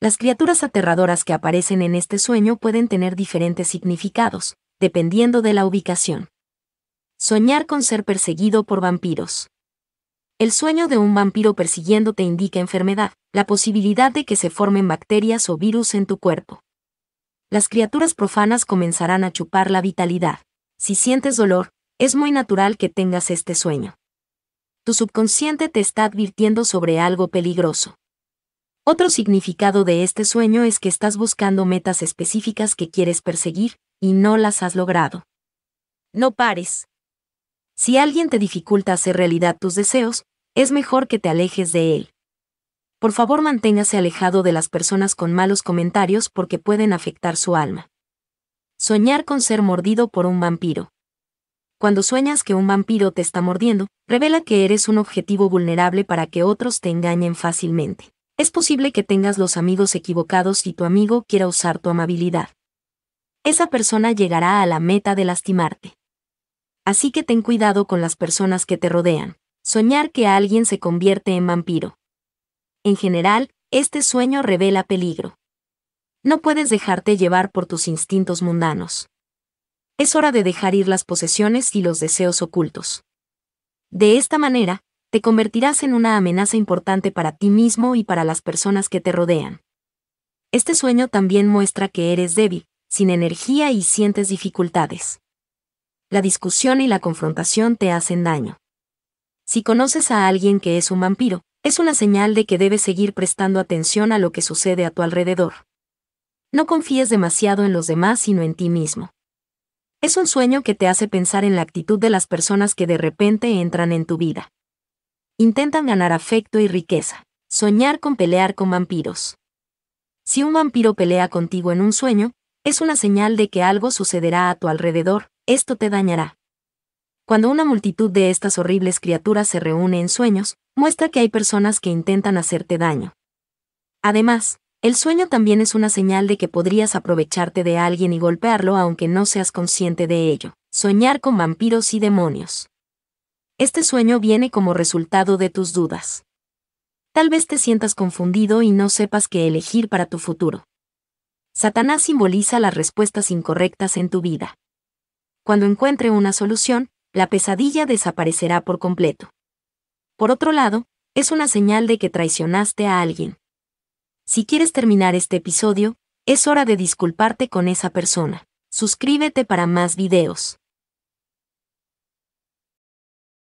Las criaturas aterradoras que aparecen en este sueño pueden tener diferentes significados, dependiendo de la ubicación. Soñar con ser perseguido por vampiros. El sueño de un vampiro persiguiendo te indica enfermedad, la posibilidad de que se formen bacterias o virus en tu cuerpo. Las criaturas profanas comenzarán a chupar la vitalidad. Si sientes dolor, es muy natural que tengas este sueño. Tu subconsciente te está advirtiendo sobre algo peligroso. Otro significado de este sueño es que estás buscando metas específicas que quieres perseguir y no las has logrado. No pares. Si alguien te dificulta hacer realidad tus deseos, es mejor que te alejes de él. Por favor manténgase alejado de las personas con malos comentarios porque pueden afectar su alma. Soñar con ser mordido por un vampiro. Cuando sueñas que un vampiro te está mordiendo, revela que eres un objetivo vulnerable para que otros te engañen fácilmente. Es posible que tengas los amigos equivocados y tu amigo quiera usar tu amabilidad. Esa persona llegará a la meta de lastimarte. Así que ten cuidado con las personas que te rodean. Soñar que alguien se convierte en vampiro. En general, este sueño revela peligro. No puedes dejarte llevar por tus instintos mundanos. Es hora de dejar ir las posesiones y los deseos ocultos. De esta manera, te convertirás en una amenaza importante para ti mismo y para las personas que te rodean. Este sueño también muestra que eres débil, sin energía y sientes dificultades. La discusión y la confrontación te hacen daño. Si conoces a alguien que es un vampiro, es una señal de que debes seguir prestando atención a lo que sucede a tu alrededor. No confíes demasiado en los demás sino en ti mismo. Es un sueño que te hace pensar en la actitud de las personas que de repente entran en tu vida. Intentan ganar afecto y riqueza. Soñar con pelear con vampiros. Si un vampiro pelea contigo en un sueño, es una señal de que algo sucederá a tu alrededor, esto te dañará. Cuando una multitud de estas horribles criaturas se reúne en sueños, muestra que hay personas que intentan hacerte daño. Además, el sueño también es una señal de que podrías aprovecharte de alguien y golpearlo aunque no seas consciente de ello. Soñar con vampiros y demonios. Este sueño viene como resultado de tus dudas. Tal vez te sientas confundido y no sepas qué elegir para tu futuro. Satanás simboliza las respuestas incorrectas en tu vida. Cuando encuentre una solución, la pesadilla desaparecerá por completo. Por otro lado, es una señal de que traicionaste a alguien. Si quieres terminar este episodio, es hora de disculparte con esa persona. Suscríbete para más videos.